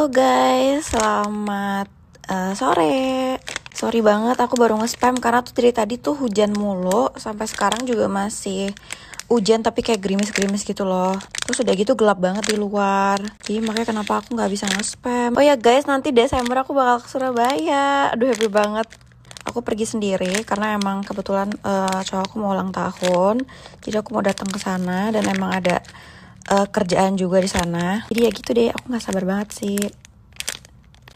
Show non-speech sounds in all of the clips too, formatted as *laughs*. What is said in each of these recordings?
Halo guys, selamat uh, sore. Sorry banget aku baru nge-spam karena tuh dari tadi tuh hujan mulu sampai sekarang juga masih hujan tapi kayak gerimis-gerimis gitu loh. Terus udah gitu gelap banget di luar. Jadi makanya kenapa aku nggak bisa nge-spam. Oh ya guys, nanti Desember aku bakal ke Surabaya. Aduh happy banget aku pergi sendiri karena emang kebetulan uh, cowokku mau ulang tahun jadi aku mau datang ke sana dan emang ada uh, kerjaan juga di sana jadi ya gitu deh aku nggak sabar banget sih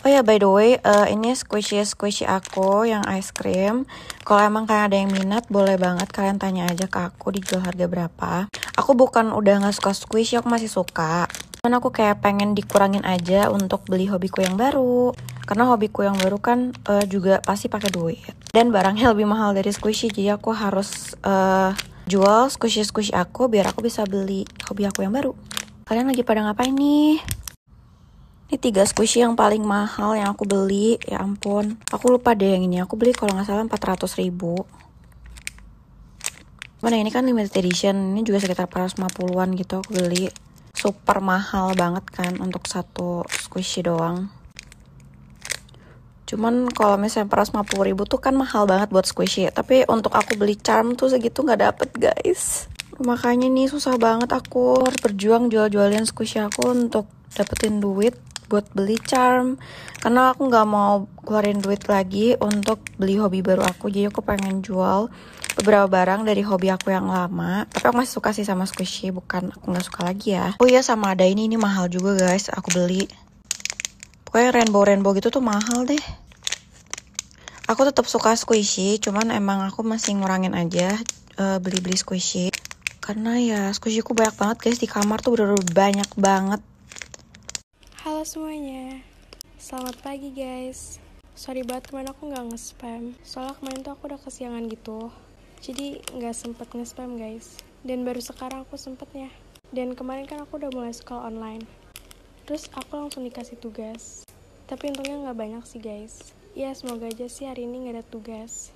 Oh ya by the way, uh, ini squishy squishy aku yang ice cream. Kalau emang kalian ada yang minat, boleh banget kalian tanya aja ke aku dijual harga berapa. Aku bukan udah nggak suka squishy, aku masih suka. Cuman aku kayak pengen dikurangin aja untuk beli hobiku yang baru. Karena hobiku yang baru kan uh, juga pasti pakai duit. Dan barangnya lebih mahal dari squishy, jadi aku harus uh, Jual squishy-squishy aku biar aku bisa beli hobi aku yang baru. Kalian lagi pada ngapain nih? Ini tiga squishy yang paling mahal yang aku beli. Ya ampun. Aku lupa deh yang ini. Aku beli kalau nggak salah 400 ribu. Mana ini kan limited edition. Ini juga sekitar 450-an gitu aku beli. Super mahal banget kan untuk satu squishy doang. Cuman kalau misalnya peras 50 ribu tuh kan mahal banget buat squishy. Tapi untuk aku beli charm tuh segitu gak dapet guys. Makanya nih susah banget aku harus berjuang jual-jualin squishy aku untuk dapetin duit buat beli charm karena aku gak mau keluarin duit lagi untuk beli hobi baru aku jadi aku pengen jual beberapa barang dari hobi aku yang lama tapi aku masih suka sih sama squishy bukan aku gak suka lagi ya oh iya sama ada ini ini mahal juga guys aku beli pokoknya rainbow-rainbow gitu tuh mahal deh aku tetap suka squishy cuman emang aku masih ngurangin aja beli uh, beli -beli squishy karena ya squishy squishyku banyak banget guys di kamar tuh bener, -bener banyak banget halo semuanya selamat pagi guys sorry banget kemarin aku nggak nge-spam soalnya kemarin tuh aku udah kesiangan gitu jadi nggak sempet nge-spam guys dan baru sekarang aku sempetnya dan kemarin kan aku udah mulai sekolah online Terus aku langsung dikasih tugas. Tapi untungnya nggak banyak sih guys. Ya semoga aja sih hari ini nggak ada tugas.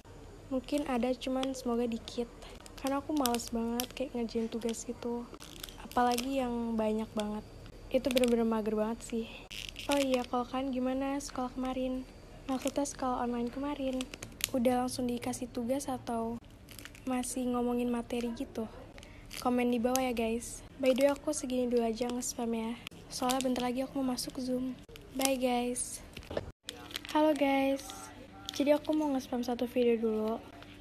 Mungkin ada cuman semoga dikit. Karena aku males banget kayak ngerjain tugas gitu. Apalagi yang banyak banget. Itu bener-bener mager banget sih. Oh iya, kalau kan gimana sekolah kemarin? Maksudnya sekolah online kemarin. Udah langsung dikasih tugas atau masih ngomongin materi gitu? Komen di bawah ya guys. By the way aku segini dulu aja nge ya soalnya bentar lagi aku mau masuk Zoom. Bye guys. Halo guys. Jadi aku mau nge-spam satu video dulu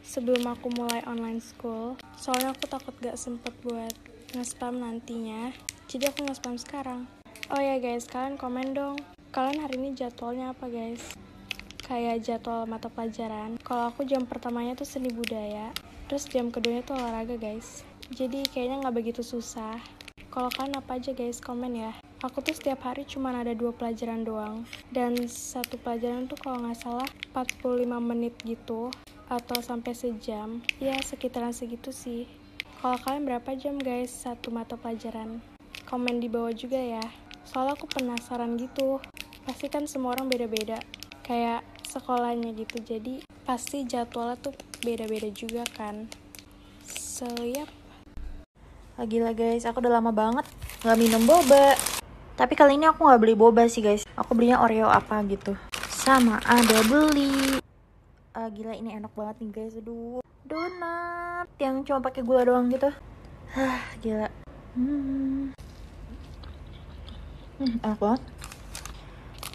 sebelum aku mulai online school. Soalnya aku takut gak sempet buat nge-spam nantinya. Jadi aku nge-spam sekarang. Oh ya guys, kalian komen dong. Kalian hari ini jadwalnya apa guys? Kayak jadwal mata pelajaran. Kalau aku jam pertamanya tuh seni budaya, terus jam keduanya tuh olahraga guys. Jadi kayaknya nggak begitu susah. Kalau kalian apa aja guys, komen ya aku tuh setiap hari cuma ada dua pelajaran doang dan satu pelajaran tuh kalau nggak salah 45 menit gitu atau sampai sejam ya sekitaran segitu sih kalau kalian berapa jam guys satu mata pelajaran komen di bawah juga ya soalnya aku penasaran gitu pasti kan semua orang beda-beda kayak sekolahnya gitu jadi pasti jadwalnya tuh beda-beda juga kan so yep lah guys, aku udah lama banget nggak minum boba. Tapi kali ini aku gak beli boba sih guys. Aku belinya Oreo apa gitu. Sama ada beli. Uh, gila ini enak banget nih guys. Aduh. Donat yang cuma pakai gula doang gitu. Hah, gila. Hmm. Hmm, enak banget.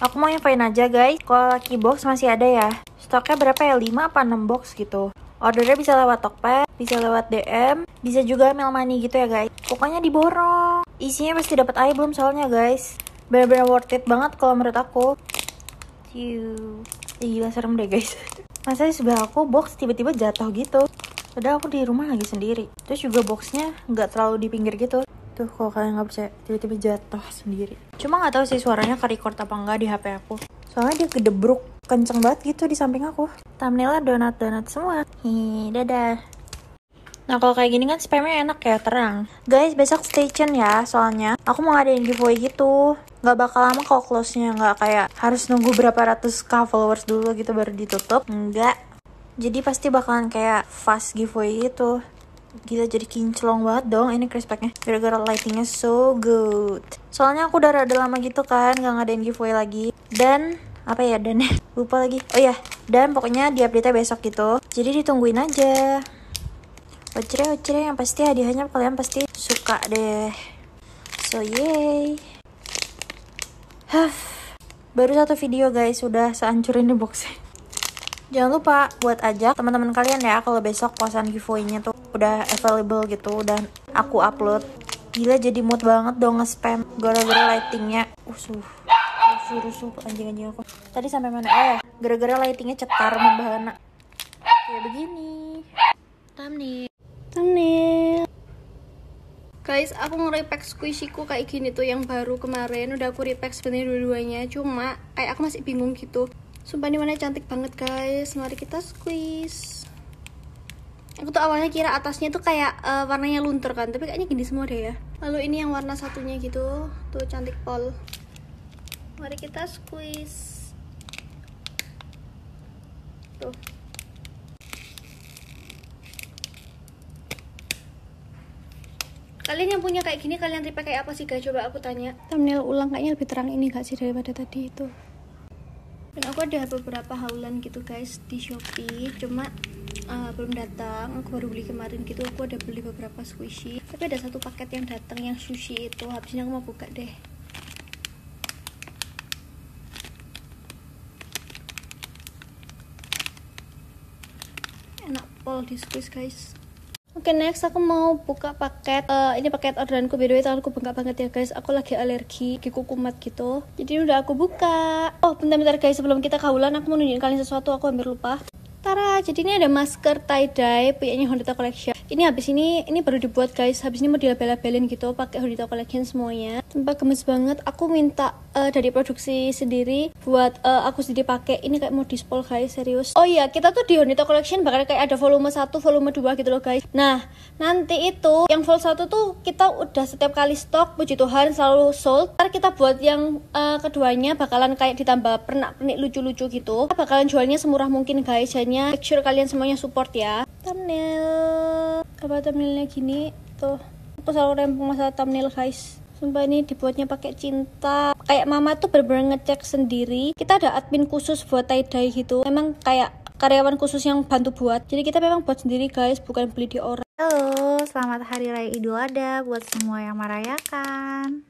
Aku mau yang fine aja guys. Kalau Lucky Box masih ada ya. Stoknya berapa ya? 5 apa 6 box gitu. Ordernya bisa lewat Tokped, bisa lewat DM, bisa juga mail money gitu ya guys. Pokoknya diborong. Isinya pasti dapat air belum soalnya guys. Bener-bener worth it banget kalau menurut aku. Ciu. Gila serem deh guys. *laughs* Masa di sebelah aku box tiba-tiba jatuh gitu. Padahal aku di rumah lagi sendiri. Terus juga boxnya nggak terlalu di pinggir gitu. Tuh kalau kalian nggak percaya tiba-tiba jatuh sendiri. Cuma nggak tahu sih suaranya ke record apa enggak di HP aku. Soalnya dia gedebruk kenceng banget gitu di samping aku. Thumbnailnya donat-donat semua. Hi, dadah. Nah kalau kayak gini kan spamnya enak ya, terang. Guys, besok stay tune ya, soalnya aku mau ngadain giveaway gitu. Gak bakal lama kok close-nya, gak kayak harus nunggu berapa ratus k followers dulu gitu baru ditutup. Enggak. Jadi pasti bakalan kayak fast giveaway gitu. Gila jadi kinclong banget dong ini crisp packnya Gara-gara lightingnya so good Soalnya aku udah rada lama gitu kan Gak ngadain giveaway lagi Dan apa ya dan *laughs* lupa lagi oh ya dan pokoknya di update besok gitu jadi ditungguin aja Ocre-ocre yang pasti hadiahnya kalian pasti suka deh. So yay. Hah. Baru satu video guys, sudah sehancur ini boxnya. Jangan lupa buat aja teman-teman kalian ya kalau besok posan giveaway-nya tuh udah available gitu dan aku upload. Gila jadi mood banget dong nge-spam gara-gara lightingnya. Usuh. Uh, rusuh, rusuh anjing-anjing aku. Tadi sampai mana? Oh ya, gara-gara lightingnya cetar membahana. Kayak begini. Thumbnail thumbnail Guys, aku nge-repack squishiku kayak gini tuh yang baru kemarin Udah aku repack sebenernya dua-duanya Cuma kayak aku masih bingung gitu Sumpah ini warnanya cantik banget guys Mari kita squeeze Aku tuh awalnya kira atasnya tuh kayak uh, warnanya luntur kan Tapi kayaknya gini semua deh ya Lalu ini yang warna satunya gitu Tuh cantik pol Mari kita squeeze Tuh Kalian yang punya kayak gini kalian tipe kayak apa sih guys? Coba aku tanya. Thumbnail ulang kayaknya lebih terang ini gak sih daripada tadi itu. Dan aku ada beberapa haulan gitu guys di Shopee. Cuma uh, belum datang. Aku baru beli kemarin gitu. Aku ada beli beberapa squishy. Tapi ada satu paket yang datang yang sushi itu. habisnya aku mau buka deh. Enak pol di squish guys. Oke okay, next aku mau buka paket uh, ini paket orderanku by the Aku tanganku bengkak banget ya guys aku lagi alergi kiku kumat gitu jadi ini udah aku buka oh bentar-bentar guys sebelum kita kawulan aku mau nunjukin kalian sesuatu aku hampir lupa Tara jadi ini ada masker tie dye punyanya Honda Collection ini habis ini ini baru dibuat guys habis ini mau dilabel-labelin gitu pakai Horita collection semuanya Tempat gemes banget aku minta uh, dari produksi sendiri buat uh, aku sendiri pakai ini kayak mau dispol guys serius oh iya kita tuh di Horita Collection bakal kayak ada volume 1 volume 2 gitu loh guys nah nanti itu yang volume 1 tuh kita udah setiap kali stok puji Tuhan selalu sold ntar kita buat yang uh, keduanya bakalan kayak ditambah pernak-pernik lucu-lucu gitu kita bakalan jualnya semurah mungkin guys hanya make sure kalian semuanya support ya thumbnail apa thumbnailnya gini tuh aku selalu rempong masalah thumbnail guys sumpah ini dibuatnya pakai cinta kayak mama tuh bener-bener ngecek sendiri kita ada admin khusus buat tie dye gitu memang kayak karyawan khusus yang bantu buat jadi kita memang buat sendiri guys bukan beli di orang halo selamat hari raya idul adha buat semua yang merayakan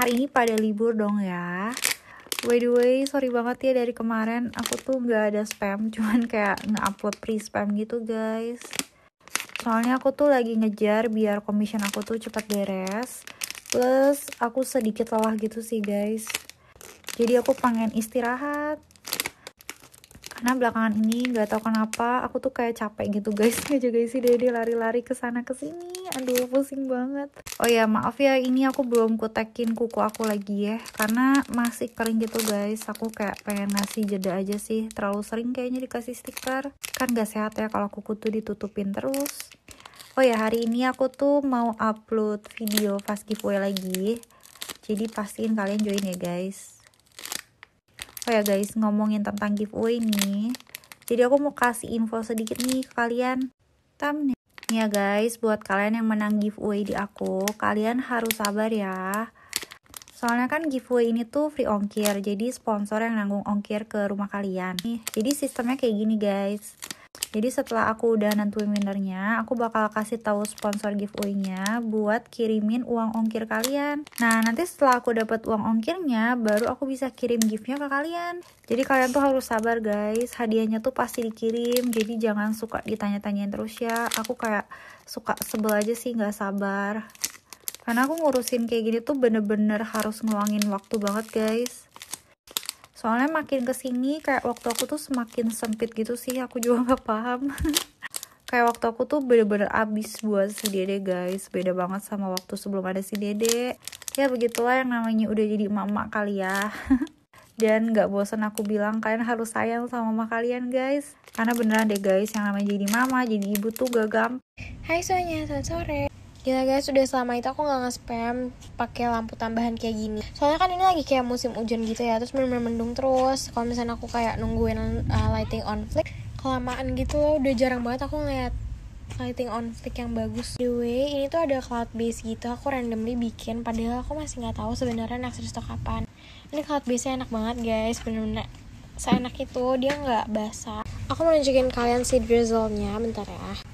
hari ini pada libur dong ya By the way, sorry banget ya dari kemarin aku tuh gak ada spam, *laughs* cuman kayak nge-upload pre-spam gitu guys soalnya aku tuh lagi ngejar biar commission aku tuh cepat beres plus aku sedikit lelah gitu sih guys jadi aku pengen istirahat karena belakangan ini nggak tahu kenapa aku tuh kayak capek gitu guys nggak juga *laughs* sih dede lari-lari ke sana ke sini aduh pusing banget oh ya maaf ya ini aku belum kutekin kuku aku lagi ya karena masih kering gitu guys aku kayak pengen ngasih jeda aja sih terlalu sering kayaknya dikasih stiker kan nggak sehat ya kalau kuku tuh ditutupin terus oh ya hari ini aku tuh mau upload video fast giveaway lagi jadi pastiin kalian join ya guys oh ya guys ngomongin tentang giveaway nih jadi aku mau kasih info sedikit nih ke kalian thumbnail ya guys buat kalian yang menang giveaway di aku kalian harus sabar ya Soalnya kan giveaway ini tuh free ongkir, jadi sponsor yang nanggung ongkir ke rumah kalian. Nih, jadi sistemnya kayak gini guys. Jadi setelah aku udah nentuin winnernya, aku bakal kasih tahu sponsor giveaway-nya buat kirimin uang ongkir kalian. Nah, nanti setelah aku dapat uang ongkirnya, baru aku bisa kirim gift-nya ke kalian. Jadi kalian tuh harus sabar guys, hadiahnya tuh pasti dikirim. Jadi jangan suka ditanya-tanyain terus ya. Aku kayak suka sebel aja sih, nggak sabar. Karena aku ngurusin kayak gini tuh bener-bener harus ngeluangin waktu banget guys soalnya makin kesini kayak waktu aku tuh semakin sempit gitu sih aku juga *laughs* nggak paham *laughs* kayak waktu aku tuh bener-bener abis buat si dede guys beda banget sama waktu sebelum ada si dede ya begitulah yang namanya udah jadi mama kali ya *laughs* dan gak bosan aku bilang kalian harus sayang sama mama kalian guys karena beneran deh guys yang namanya jadi mama jadi ibu tuh gak hai soalnya selamat sore Gila guys, sudah selama itu aku gak nge-spam pakai lampu tambahan kayak gini. Soalnya kan ini lagi kayak musim hujan gitu ya, terus bener-bener mendung terus. Kalau misalnya aku kayak nungguin uh, lighting on flick, kelamaan gitu loh, udah jarang banget aku ngeliat lighting on flick yang bagus. The way ini tuh ada cloud base gitu, aku randomly bikin. Padahal aku masih gak tahu sebenarnya next restock kapan. Ini cloud base enak banget guys, bener-bener seenak itu dia gak basah. Aku mau nunjukin kalian si drizzle-nya, bentar ya.